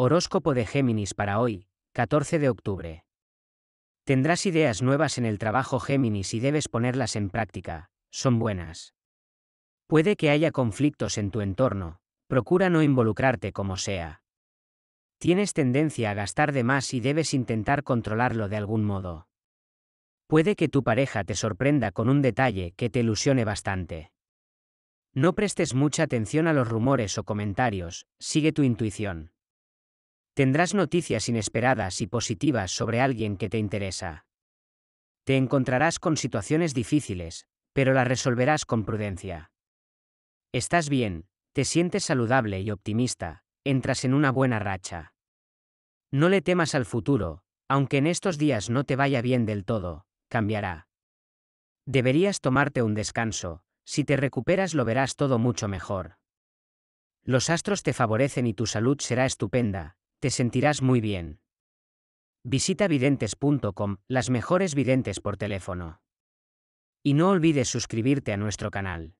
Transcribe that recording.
Horóscopo de Géminis para hoy, 14 de octubre. Tendrás ideas nuevas en el trabajo Géminis y debes ponerlas en práctica, son buenas. Puede que haya conflictos en tu entorno, procura no involucrarte como sea. Tienes tendencia a gastar de más y debes intentar controlarlo de algún modo. Puede que tu pareja te sorprenda con un detalle que te ilusione bastante. No prestes mucha atención a los rumores o comentarios, sigue tu intuición. Tendrás noticias inesperadas y positivas sobre alguien que te interesa. Te encontrarás con situaciones difíciles, pero las resolverás con prudencia. Estás bien, te sientes saludable y optimista, entras en una buena racha. No le temas al futuro, aunque en estos días no te vaya bien del todo, cambiará. Deberías tomarte un descanso, si te recuperas lo verás todo mucho mejor. Los astros te favorecen y tu salud será estupenda, te sentirás muy bien. Visita videntes.com, las mejores videntes por teléfono. Y no olvides suscribirte a nuestro canal.